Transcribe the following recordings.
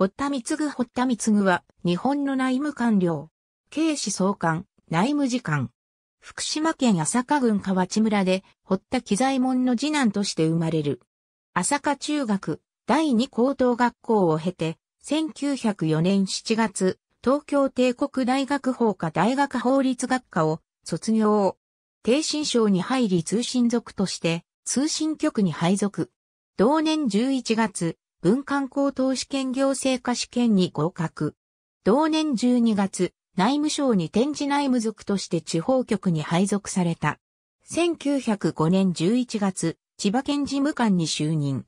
堀田貢堀田貢は、日本の内務官僚。警視総監、内務次官。福島県朝霞郡河内村で、堀田喜左衛門の次男として生まれる。朝霞中学、第二高等学校を経て、1904年7月、東京帝国大学法科大学法律学科を卒業。低信省に入り通信族として、通信局に配属。同年11月、文官高等試験行政科試験に合格。同年12月、内務省に展示内務族として地方局に配属された。1905年11月、千葉県事務官に就任。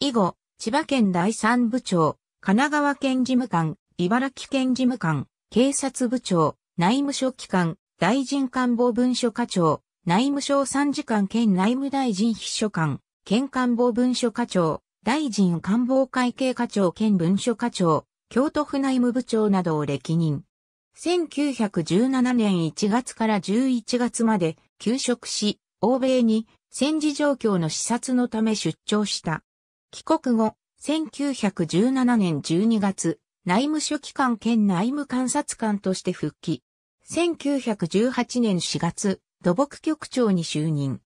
以後、千葉県第三部長、神奈川県事務官、茨城県事務官、警察部長、内務省機関、大臣官房文書課長、内務省参事官兼内務大臣秘書官、県官房文書課長、大臣官房会計課長兼文書課長、京都府内務部長などを歴任。1917年1月から11月まで休職し、欧米に戦時状況の視察のため出張した。帰国後、1917年12月、内務書記官兼内務監察官として復帰。1918年4月、土木局長に就任。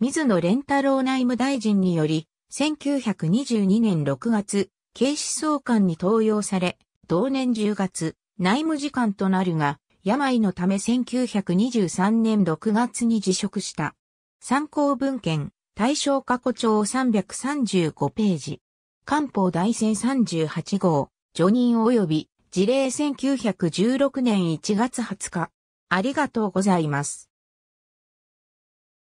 水野連太郎内務大臣により、1922年6月、警視総監に登用され、同年10月、内務次官となるが、病のため1923年6月に辞職した。参考文献、大正過去帳335ページ。官報大戦38号、除任及び、事例1916年1月20日。ありがとうございます。